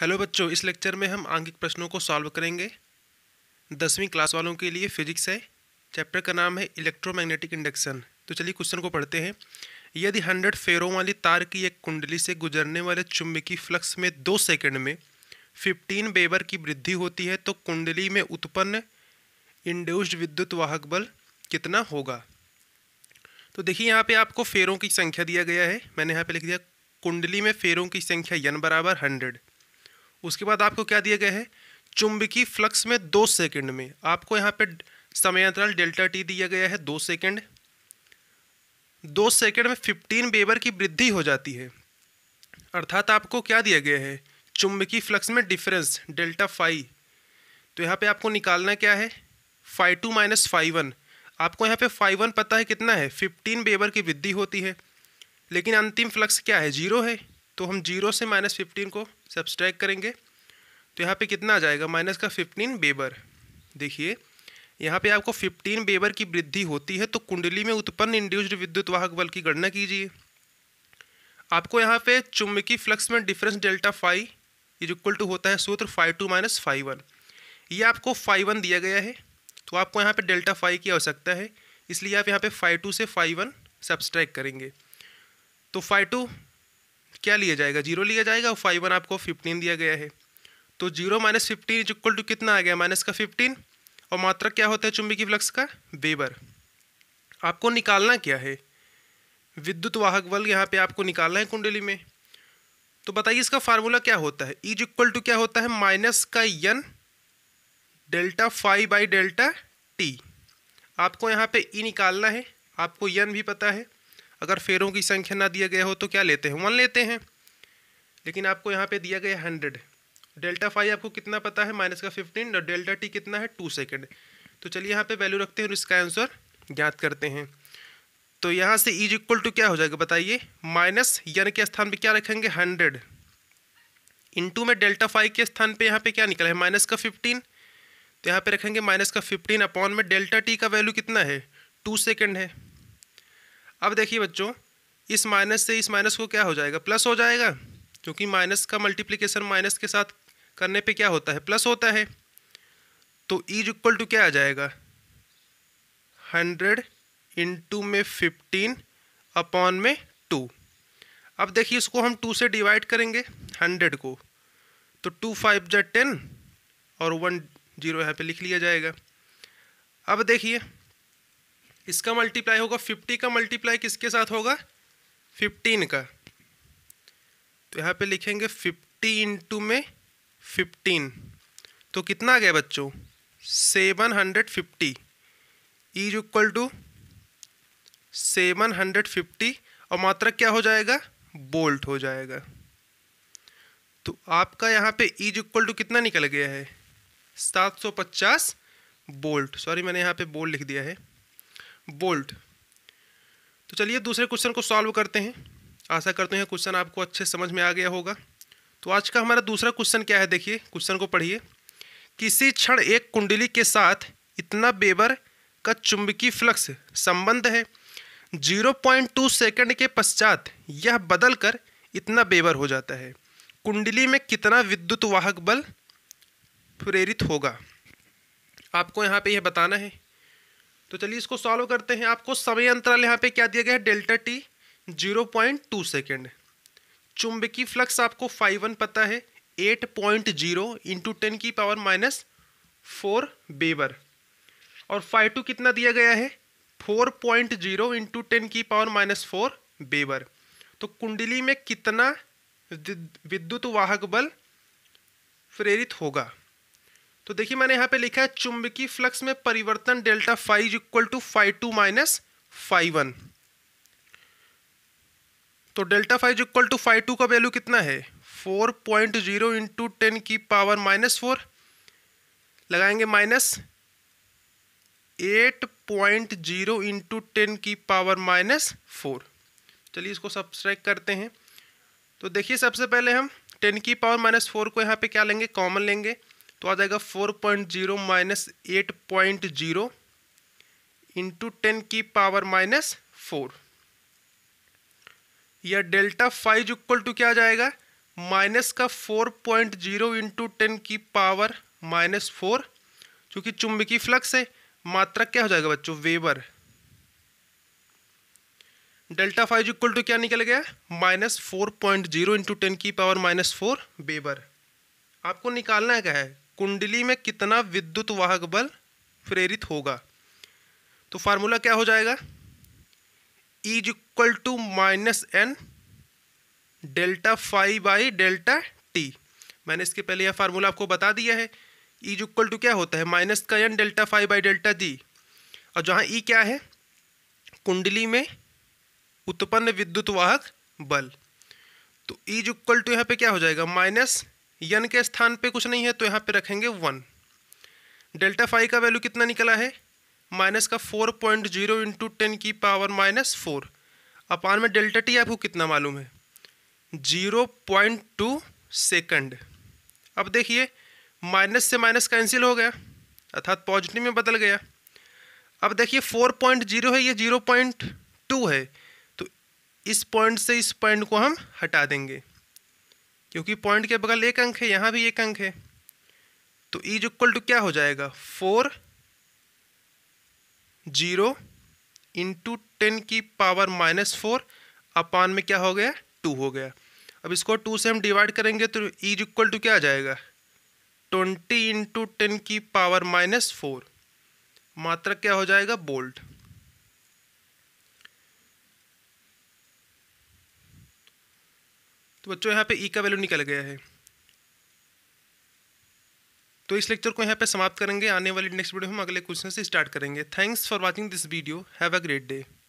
hello बच्चों इस lecture में हम आंकिक प्रश्नों को सॉल्व करेंगे दसवीं क्लास वालों के लिए फिजिक्स है चैप्टर का नाम है इलेक्ट्रोमैग्नेटिक इंडक्शन तो चलिए क्वेश्चन को पढ़ते हैं यदि हंड्रेड फेरों वाली तार की एक कुंडली से गुजरने वाले चुंबकीय फ्लक्स में दो सेकंड में फिफ्टीन बेबर की वृद्धि होती है तो कुंडली में उत्पन्न इंड्यूस्ड विद्युत वाहक बल कितना होगा तो देखिए यहाँ पर आपको फेरों की संख्या दिया गया है मैंने यहाँ पर लिख दिया कुंडली में फेरों की संख्या यन बराबर हंड्रेड उसके बाद आपको क्या दिया गया है चुंबकीय फ्लक्स में दो सेकंड में आपको यहाँ पे समयांतराल डेल्टा टी दिया गया है दो सेकंड दो सेकंड में फिफ्टीन बेबर की वृद्धि हो जाती है अर्थात आपको क्या दिया गया है चुंबकीय फ्लक्स में डिफरेंस डेल्टा फाइव तो यहाँ पे आपको निकालना क्या है phi two minus phi one आपको यहाँ पे फाइव वन पता है कितना है फिफ्टीन बेबर की वृद्धि होती है लेकिन अंतिम फ्लक्स क्या है जीरो है तो हम जीरो से माइनस फिफ्टीन को सब्सट्रैक करेंगे तो यहाँ पे कितना आ जाएगा माइनस का फिफ्टीन बेबर देखिए यहाँ पे आपको फिफ्टीन बेबर की वृद्धि होती है तो कुंडली में उत्पन्न इंड्यूस्ड विद्युत वाहक बल की गणना कीजिए आपको यहाँ पे चुम्बकीय फ्लक्स में difference delta phi is equal to होता है सूत्र phi two minus phi one ये आपको फाइव वन दिया गया है तो आपको यहाँ पे डेल्टा फाइव की आवश्यकता है इसलिए आप यहाँ पे फाइव टू से फाइव वन सब्सट्रैक करेंगे तो फाइव टू क्या लिया जाएगा जीरो लिया जाएगा फाइव वन आपको फिफ्टीन दिया गया है तो zero minus fifteen is equal to कितना आ गया माइनस का फिफ्टीन और मात्रक क्या होता है चुंबकीय फ्लक्स का वेबर आपको निकालना क्या है विद्युत वाहक बल यहाँ पे आपको निकालना है कुंडली में तो बताइए इसका फार्मूला क्या होता है इज इक्वल टू क्या होता है माइनस का N delta phi by delta T आपको यहाँ पे ई निकालना है आपको यन भी पता है अगर फेरों की संख्या ना दिया गया हो तो क्या लेते हैं वन लेते हैं लेकिन आपको यहाँ पे दिया गया हंड्रेड डेल्टा फाइव आपको कितना पता है माइनस का फिफ्टीन और डेल्टा टी कितना है टू सेकेंड तो चलिए यहाँ पे वैल्यू रखते हैं और इसका आंसर ज्ञात करते हैं तो यहाँ से इज इक्वल टू क्या हो जाएगा बताइए माइनस यन के स्थान पे क्या रखेंगे हंड्रेड इंटू में डेल्टा फाइव के स्थान पे यहाँ पे क्या निकला है माइनस का फिफ्टीन तो यहाँ पे रखेंगे माइनस का फिफ्टीन अपॉन में डेल्टा टी का वैल्यू कितना है टू सेकेंड है अब देखिए बच्चों इस माइनस से इस माइनस को क्या हो जाएगा प्लस हो जाएगा क्योंकि माइनस का मल्टीप्लिकेशन माइनस के साथ करने पे क्या होता है प्लस होता है तो इज इक्वल टू क्या आ जाएगा हंड्रेड इंटू में फिफ्टीन अपॉन में टू अब देखिए इसको हम टू से डिवाइड करेंगे हंड्रेड को तो टू फाइव जै टेन और वन जीरो यहाँ पे लिख लिया जाएगा अब देखिए इसका मल्टीप्लाई होगा फिफ्टी का मल्टीप्लाई किसके साथ होगा फिफ्टीन का तो यहाँ पे लिखेंगे फिफ्टी इंटू में फिफ्टीन तो कितना आ गया बच्चों seven hundred fifty is equal to seven hundred fifty और मात्रक क्या हो जाएगा बोल्ट हो जाएगा तो आपका यहाँ पे इज इक्वल टू कितना निकल गया है सात सौ पचास बोल्ट सॉरी मैंने यहाँ पे बोल्ट लिख दिया है बोल्ट तो चलिए दूसरे क्वेश्चन को सॉल्व करते हैं आशा करते हैं क्वेश्चन आपको अच्छे समझ में आ गया होगा तो आज का हमारा दूसरा क्वेश्चन क्या है देखिए क्वेश्चन को पढ़िए किसी क्षण एक कुंडली के साथ इतना बेबर का चुंबकीय फ्लक्स संबंध है 0.2 सेकेंड के पश्चात यह बदलकर इतना बेबर हो जाता है कुंडली में कितना विद्युत वाहक बल प्रेरित होगा आपको यहाँ पे यह बताना है तो चलिए इसको सॉल्व करते हैं आपको समय अंतराल यहाँ पे क्या दिया गया है delta T zero point two second चुंबकीय फ्लक्स आपको फाइव वन पता है eight point zero into ten की पावर माइनस फोर बेबर और फाइव टू कितना दिया गया है four point zero into ten की पावर माइनस फोर बेबर तो कुंडली में कितना विद्युत वाहक बल प्रेरित होगा तो देखिए मैंने यहाँ पे लिखा है चुंबकीय फ्लक्स में परिवर्तन delta phi equal to phi two minus phi one तो delta phi equal to phi two का वैल्यू कितना है four point zero into ten की पावर माइनस फोर लगाएंगे minus eight point zero into ten की power minus four चलिए इसको subtract करते हैं तो देखिए सबसे पहले हम टेन की पावर माइनस फोर को यहाँ पे क्या लेंगे कॉमन लेंगे तो आ जाएगा four point zero minus eight point zero into ten की पावर माइनस फोर या डेल्टा फाइव इक्वल टू क्या आ जाएगा माइनस का four point zero into ten की पावर माइनस फोर चूंकि चुंबकीय फ्लक्स है मात्रा क्या हो जाएगा बच्चों weber delta phi equal to क्या निकल गया minus four point zero into ten की पावर माइनस फोर वेबर आपको निकालना है क्या है कुंडली में कितना विद्युत वाहक बल प्रेरित होगा तो फार्मूला क्या हो जाएगा is equal to minus N delta phi by delta T मैंने इसके पहले यह फार्मूला आपको बता दिया है इज इक्वल टू क्या होता है माइनस का N delta phi by delta T और जहां ई e क्या है कुंडली में उत्पन्न विद्युत वाहक बल तो इज इक्वल टू यहां पे क्या हो जाएगा माइनस यन के स्थान पे कुछ नहीं है तो यहाँ पे रखेंगे वन डेल्टा फाइव का वैल्यू कितना निकला है माइनस का four point zero into ten की पावर माइनस फोर अपान में डेल्टा टी आपको कितना मालूम है जीरो पॉइंट टू सेकेंड अब देखिए माइनस से माइनस कैंसिल हो गया अर्थात पॉजिटिव में बदल गया अब देखिए फोर पॉइंट जीरो है ये जीरो पॉइंट टू है तो इस पॉइंट से इस पॉइंट को हम हटा देंगे क्योंकि पॉइंट के बगल एक अंक है यहाँ भी एक अंक है तो इज इक्वल टू क्या हो जाएगा फोर जीरो इंटू टेन की पावर माइनस फोर अपान में क्या हो गया टू हो गया अब इसको टू से हम डिवाइड करेंगे तो इज इक्वल टू क्या आ जाएगा ट्वेंटी इंटू टेन की पावर माइनस फोर मात्रा क्या हो जाएगा बोल्ट तो बच्चों यहाँ पे ई e का वैल्यू निकल गया है तो इस लेक्चर को यहाँ पे समाप्त करेंगे आने वाली नेक्स्ट वीडियो हम अगले क्वेश्चन से स्टार्ट करेंगे thanks for watching this video have a great day